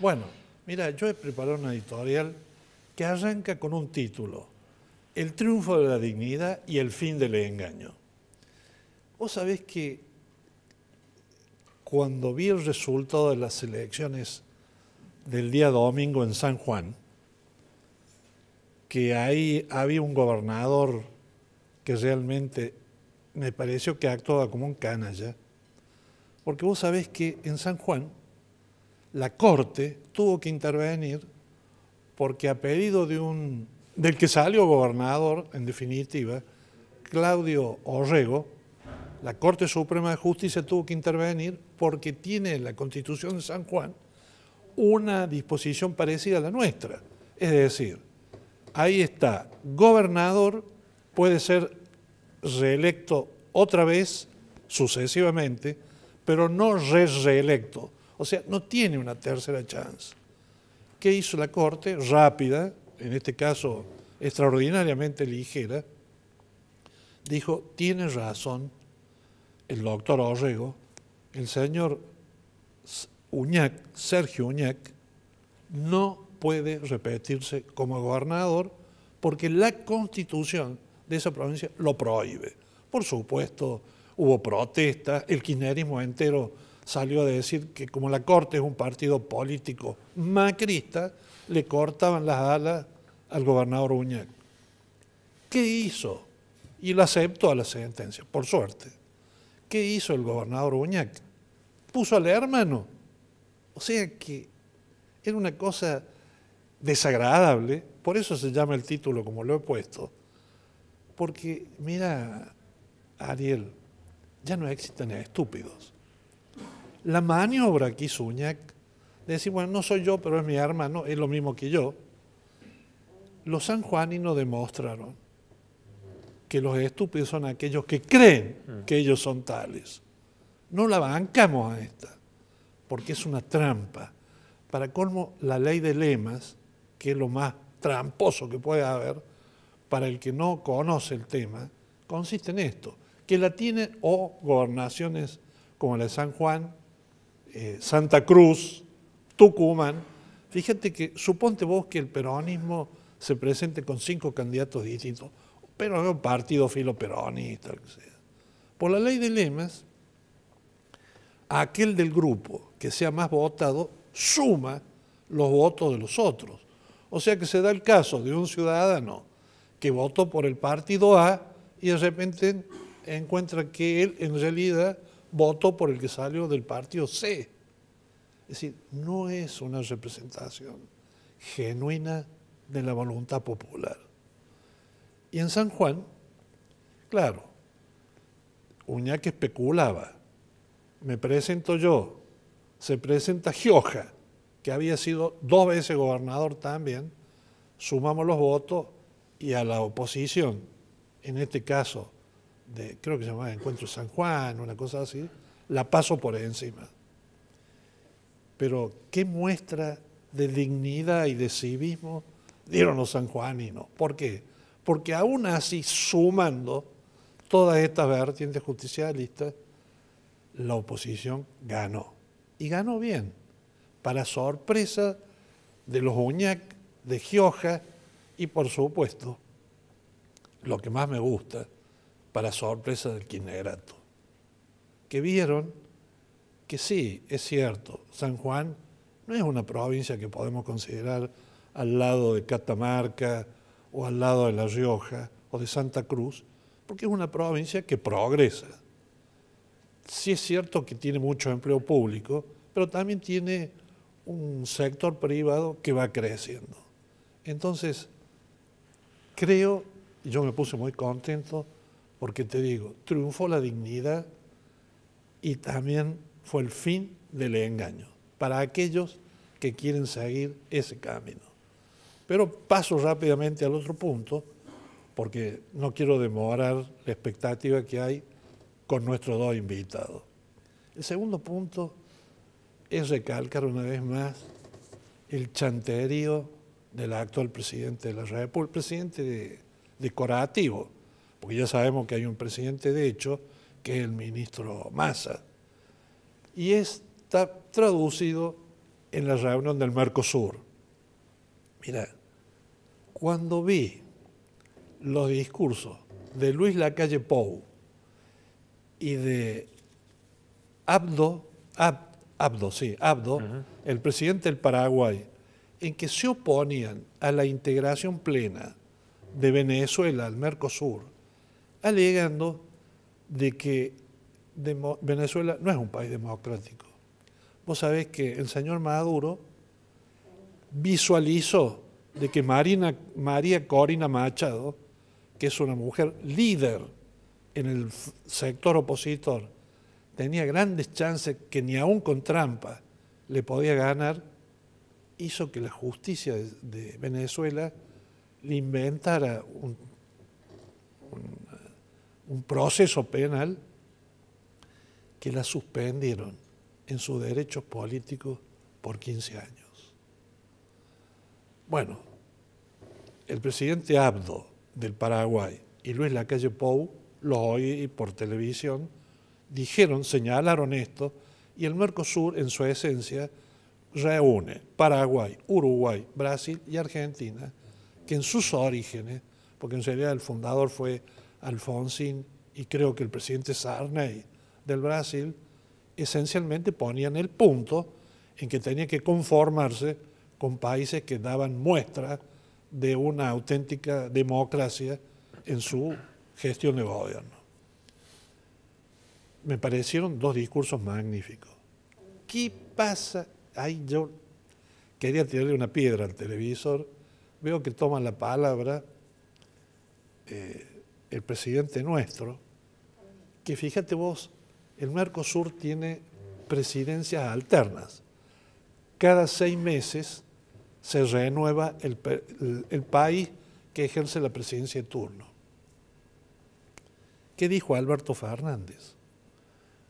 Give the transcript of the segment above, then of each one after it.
Bueno, mira, yo he preparado una editorial que arranca con un título, El triunfo de la dignidad y el fin del engaño. Vos sabés que cuando vi el resultado de las elecciones del día domingo en San Juan, que ahí había un gobernador que realmente me pareció que actuaba como un canalla, porque vos sabés que en San Juan la Corte tuvo que intervenir porque a pedido de un, del que salió gobernador, en definitiva, Claudio Orrego, la Corte Suprema de Justicia tuvo que intervenir porque tiene la Constitución de San Juan una disposición parecida a la nuestra. Es decir, ahí está, gobernador puede ser reelecto otra vez, sucesivamente, pero no re reelecto o sea, no tiene una tercera chance. ¿Qué hizo la Corte? Rápida, en este caso extraordinariamente ligera, dijo, tiene razón el doctor Orrego, el señor Uñac, Sergio Uñac, no puede repetirse como gobernador porque la constitución de esa provincia lo prohíbe. Por supuesto, hubo protestas, el kirchnerismo entero salió a decir que como la Corte es un partido político macrista, le cortaban las alas al gobernador Uñac. ¿Qué hizo? Y lo aceptó a la sentencia, por suerte. ¿Qué hizo el gobernador Uñac? Puso al hermano. O sea que era una cosa desagradable, por eso se llama el título como lo he puesto. Porque, mira, Ariel, ya no existen estúpidos la maniobra aquí Suñac, de decir, bueno, no soy yo, pero es mi hermano, es lo mismo que yo, los sanjuaninos demostraron que los estúpidos son aquellos que creen mm. que ellos son tales. No la bancamos a esta, porque es una trampa. Para colmo, la ley de lemas, que es lo más tramposo que puede haber, para el que no conoce el tema, consiste en esto, que la tiene, o gobernaciones como la de San Juan, eh, Santa Cruz, Tucumán, fíjate que suponte vos que el peronismo se presente con cinco candidatos distintos, pero no partido filo peronista, que sea. Por la ley de lemas, aquel del grupo que sea más votado suma los votos de los otros. O sea que se da el caso de un ciudadano que votó por el partido A y de repente encuentra que él en realidad voto por el que salió del partido C. Es decir, no es una representación genuina de la voluntad popular. Y en San Juan, claro, Uñac especulaba, me presento yo, se presenta Gioja, que había sido dos veces gobernador también, sumamos los votos y a la oposición, en este caso de, creo que se llamaba Encuentro San Juan, una cosa así, la paso por encima. Pero qué muestra de dignidad y de civismo dieron los sanjuaninos. ¿Por qué? Porque aún así, sumando todas estas vertientes justicialistas, la oposición ganó. Y ganó bien, para sorpresa de los Uñac, de Gioja y por supuesto, lo que más me gusta, para sorpresa del Quinegrato, que vieron que sí, es cierto, San Juan no es una provincia que podemos considerar al lado de Catamarca o al lado de La Rioja o de Santa Cruz, porque es una provincia que progresa. Sí es cierto que tiene mucho empleo público, pero también tiene un sector privado que va creciendo. Entonces, creo, y yo me puse muy contento, porque te digo, triunfó la dignidad y también fue el fin del engaño para aquellos que quieren seguir ese camino. Pero paso rápidamente al otro punto, porque no quiero demorar la expectativa que hay con nuestros dos invitados. El segundo punto es recalcar una vez más el chanterío del actual presidente de la República, el presidente decorativo, porque ya sabemos que hay un presidente de hecho, que es el ministro Massa. Y está traducido en la reunión del Mercosur. Mira, cuando vi los discursos de Luis Lacalle Pou y de Abdo, Abdo, sí, Abdo, el presidente del Paraguay, en que se oponían a la integración plena de Venezuela al Mercosur, alegando de que Venezuela no es un país democrático. Vos sabés que el señor Maduro visualizó de que María Corina Machado, que es una mujer líder en el sector opositor, tenía grandes chances que ni aún con trampa le podía ganar, hizo que la justicia de Venezuela le inventara un un proceso penal que la suspendieron en sus derechos políticos por 15 años. Bueno, el presidente Abdo del Paraguay y Luis Lacalle Pou, lo oí por televisión, dijeron, señalaron esto, y el Mercosur en su esencia reúne Paraguay, Uruguay, Brasil y Argentina, que en sus orígenes, porque en realidad el fundador fue Alfonsín y creo que el presidente Sarney del Brasil, esencialmente ponían el punto en que tenía que conformarse con países que daban muestra de una auténtica democracia en su gestión de gobierno. Me parecieron dos discursos magníficos. ¿Qué pasa? Ay, yo quería tirarle una piedra al televisor, veo que toman la palabra eh, el presidente nuestro, que fíjate vos, el Mercosur tiene presidencias alternas. Cada seis meses se renueva el, país que ejerce la presidencia de turno. ¿Qué dijo Alberto Fernández?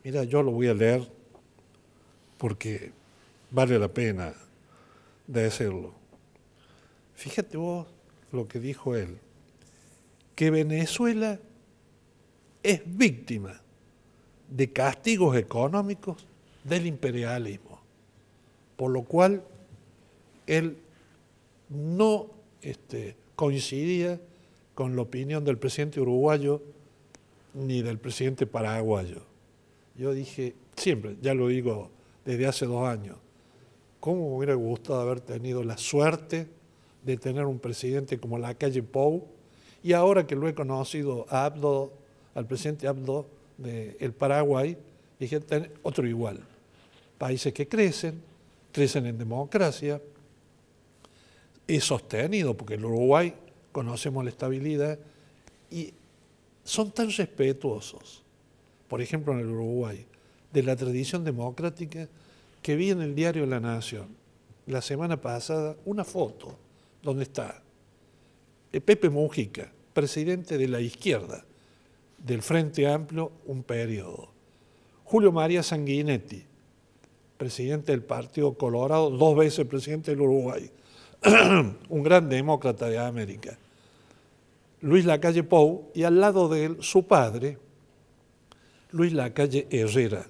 Mira, yo lo voy a leer porque vale la pena de decirlo. Fíjate vos lo que dijo él que Venezuela es víctima de castigos económicos del imperialismo, por lo cual él no este, coincidía con la opinión del presidente uruguayo ni del presidente paraguayo. Yo dije, siempre, ya lo digo desde hace dos años, ¿cómo me hubiera gustado haber tenido la suerte de tener un presidente como la calle Pou? Y ahora que lo he conocido a Abdo, al presidente Abdo del Paraguay, dije, otro igual. Países que crecen, crecen en democracia, es sostenido, porque el Uruguay conocemos la estabilidad, y son tan respetuosos, por ejemplo en el Uruguay, de la tradición democrática que vi en el diario La Nación la semana pasada una foto donde está eh, Pepe Mujica, presidente de la izquierda del Frente Amplio, un periodo. Julio María Sanguinetti, presidente del Partido Colorado, dos veces presidente del Uruguay, un gran demócrata de América. Luis Lacalle Pou y al lado de él su padre, Luis Lacalle Herrera,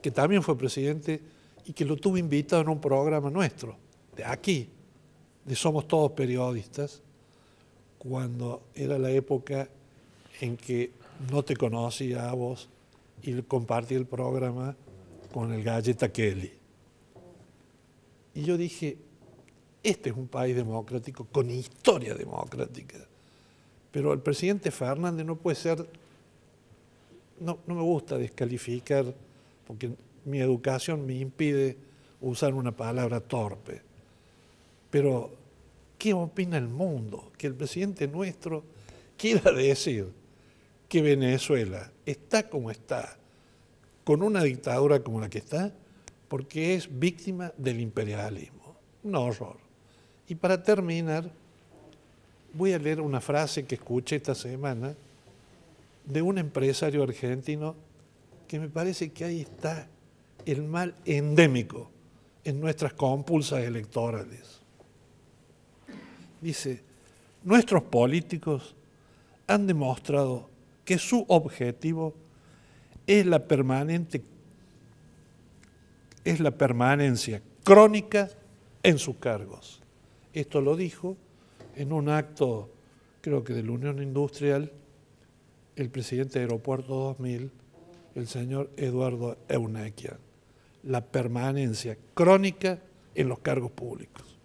que también fue presidente y que lo tuvo invitado en un programa nuestro, de aquí, de Somos Todos Periodistas, cuando era la época en que no te conocía a vos y compartí el programa con el galleta Kelly. Y yo dije, este es un país democrático con historia democrática. Pero el presidente Fernández no puede ser, no, no me gusta descalificar, porque mi educación me impide usar una palabra torpe. Pero ¿Qué opina el mundo? Que el presidente nuestro quiera decir que Venezuela está como está, con una dictadura como la que está, porque es víctima del imperialismo. Un horror. Y para terminar, voy a leer una frase que escuché esta semana de un empresario argentino que me parece que ahí está el mal endémico en nuestras compulsas electorales. Dice, nuestros políticos han demostrado que su objetivo es la permanente es la permanencia crónica en sus cargos. Esto lo dijo en un acto, creo que de la Unión Industrial, el presidente de Aeropuerto 2000, el señor Eduardo Eunequian. La permanencia crónica en los cargos públicos.